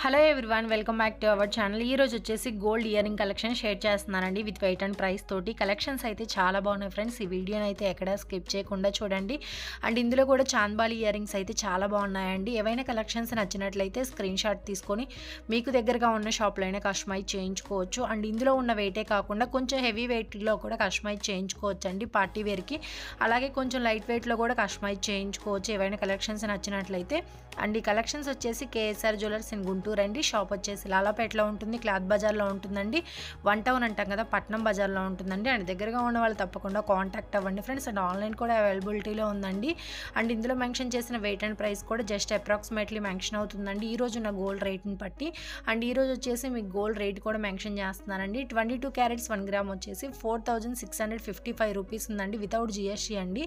hello one welcome back to our channel ఈ రోజు వచ్చేసి గోల్డ్ ఇయరింగ్ కలెక్షన్ షేర్ చేస్తున్నానండి విత్ వెయిట్ అండ్ ప్రైస్ తోటి కలెక్షన్స్ అయితే చాలా బాగున్నాయి ఫ్రెండ్స్ ఈ వీడియోని అయితే ఎక్కడ స్కిప్ చేయకుండా చూడండి అండ్ ఇందులో కూడా చాంద్బాలి ఇయరింగ్స్ అయితే చాలా బాగున్నాయండి ఏవైనా కలెక్షన్స్ నచ్చినట్లయితే స్క్రీన్ షాట్ తీసుకొని మీకు దగ్గరగా ఉన్న షాప్లో అయినా కస్టమైజ్ చేయించుకోవచ్చు అండ్ ఇందులో ఉన్న వెయిటే కాకుండా కొంచెం హెవీ వెయిట్లో కూడా కస్టమైజ్ చేయించుకోవచ్చు అండి పార్టీ వేర్కి అలాగే కొంచెం లైట్ వెయిట్లో కూడా కస్టమైజ్ చేయించుకోవచ్చు ఏవైనా కలెక్షన్స్ నచ్చినట్లయితే అండ్ ఈ కలెక్షన్స్ వచ్చేసి KSR jewellers in Guntur Guntur అండి షాప్ వచ్చేసి లాలాపేటలో ఉంటుంది క్లాత్ బజార్లో ఉంటుందండి వన్ టౌన్ అంటాం కదా పట్నం బజార్లో ఉంటుందండి అండ్ దగ్గరగా ఉన్న వాళ్ళు తప్పకుండా కాంటాక్ట్ అవ్వండి ఫ్రెండ్స్ అండ్ ఆన్లైన్ కూడా అవైలబిలిటీలో ఉందండి అండ్ ఇందులో మెన్షన్ చేసిన వెయిట్ అండ్ ప్రైస్ కూడా జస్ట్ అప్రాక్సిమేట్లీ మెన్షన్ అవుతుందండి ఈ రోజు నా గోల్డ్ రేట్ని బట్టి అండ్ ఈ రోజు వచ్చేసి మీకు గోల్డ్ రేట్ కూడా మెన్షన్ చేస్తున్నానండి twenty two carats one gram వచ్చేసి four thousand six hundred fifty five rupees ఉందండి వితౌట్ జిఎస్టీ అండి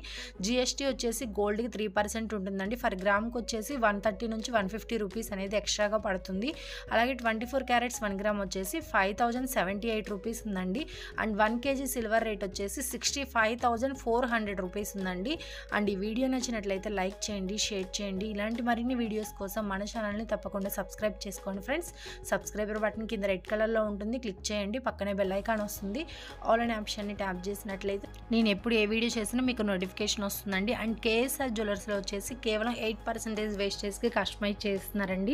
జిఎస్టీ వచ్చేసి గోల్డ్కి త్రీ పర్సెంట్ ఉంటుందండి ఫర్ గ్రామ్కి వచ్చేసి వన్ థర్టీ నుంచి వన్ ఫిఫ్టీ రూపీస్ అనేది ఎక్స్ట్రాగా పడుతుంది పడుతుంది అలాగే twenty four carats one gram వచ్చేసి five thousand seventy eight rupees ఉందండి and one kg silver rate వచ్చేసి sixty five thousand four hundred rupees ఉందండి అండ్ ఈ వీడియో నచ్చినట్లయితే లైక్ చేయండి షేర్ చేయండి ఇలాంటి మరిన్ని వీడియోస్ కోసం మన ఛానల్ని తప్పకుండా సబ్స్క్రైబ్ చేసుకోండి ఫ్రెండ్స్ సబ్స్క్రైబర్ బటన్ కింద రెడ్ కలర్లో ఉంటుంది క్లిక్ చేయండి పక్కనే బెల్ ఐకాన్ వస్తుంది ఆల్ అనే ఆప్షన్ని ట్యాప్ చేసినట్లయితే నేను ఎప్పుడు ఏ వీడియో చేసినా మీకు నోటిఫికేషన్ వస్తుందండి అండ్ కేఎస్ఆర్ జ్యువెలర్స్లో వచ్చేసి కేవలం ఎయిట్ పర్సెంటేజ్ వేస్టేజ్కి కస్టమైజ్ చేస్తున్నారండి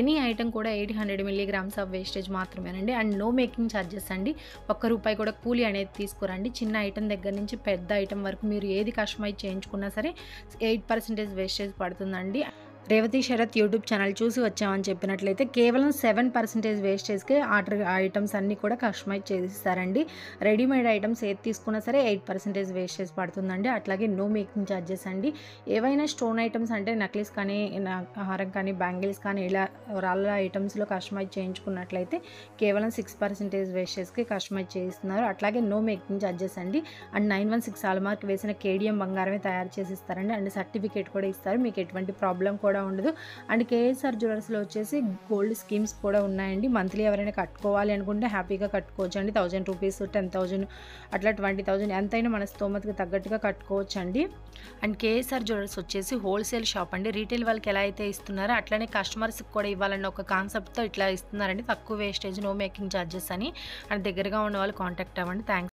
ఎనీ ఐటెం కూడా eight hundred milligrams of wastage మాత్రమేనండి అండ్ నో మేకింగ్ ఛార్జెస్ అండి ఒక్క రూపాయి కూడా కూలీ అనేది తీసుకురండి చిన్న ఐటెం దగ్గర నుంచి పెద్ద ఐటెం వరకు మీరు ఏది కస్టమైజ్ చేయించుకున్నా సరే ఎయిట్ పర్సెంటేజ్ వేస్టేజ్ పడుతుందండి రేవతి శరత్ యూట్యూబ్ ఛానల్ చూసి వచ్చామని చెప్పినట్లయితే కేవలం సెవెన్ పర్సెంటేజ్ వేస్టేజ్కే ఆర్డర్ ఐటమ్స్ అన్నీ కూడా కస్టమైజ్ చేసిస్తారండి రెడీమేడ్ ఐటమ్స్ ఏది తీసుకున్నా సరే ఎయిట్ పర్సెంటేజ్ వేస్టేజ్ పడుతుందండి అట్లాగే నో మేకింగ్ ఛార్జెస్ అండి ఏవైనా స్టోన్ ఐటమ్స్ అంటే నెక్లెస్ కానీ హారం కానీ బ్యాంగిల్స్ కానీ ఇలా రాళ్ళ ఐటమ్స్లో కస్టమైజ్ చేయించుకున్నట్లయితే కేవలం సిక్స్ పర్సెంటేజ్ వేస్టేజ్కి కస్టమైజ్ చేయిస్తున్నారు అట్లాగే నో మేకింగ్ ఛార్జెస్ అండి and nine one six hallmark వేసిన కేడిఎం బంగారమే తయారు చేసిస్తారండి అండ్ సర్టిఫికేట్ కూడా ఇస్తారు మీకు ఎటువంటి ప్రాబ్లం కూడా కూడా ఉండదు అండ్ కేఎస్ఆర్ జ్యువెలర్స్లో వచ్చేసి గోల్డ్ స్కీమ్స్ కూడా ఉన్నాయండి మంత్లీ ఎవరైనా కట్టుకోవాలి అనుకుంటే హ్యాపీగా కట్టుకోవచ్చు అండి థౌజండ్ రూపీస్ టెన్ థౌజండ్ అట్లా ట్వంటీ థౌజండ్ ఎంతైనా మన స్థోమతికి తగ్గట్టుగా కట్టుకోవచ్చు అండి అండ్ కేఎస్ఆర్ జ్యువెలర్స్ వచ్చేసి హోల్సేల్ షాప్ అండి రీటైల్ వాళ్ళకి ఎలా అయితే ఇస్తున్నారో అట్లనే కస్టమర్స్కి కూడా ఇవ్వాలన్న ఒక కాన్సెప్ట్తో ఇట్లా ఇస్తున్నారండి తక్కువ వేస్టేజ్ నో మేకింగ్ ఛార్జెస్ అని అండ్ దగ్గరగా ఉన్న వాళ్ళు కాంటాక్ట్ అవ్వండి థ్యాంక్స్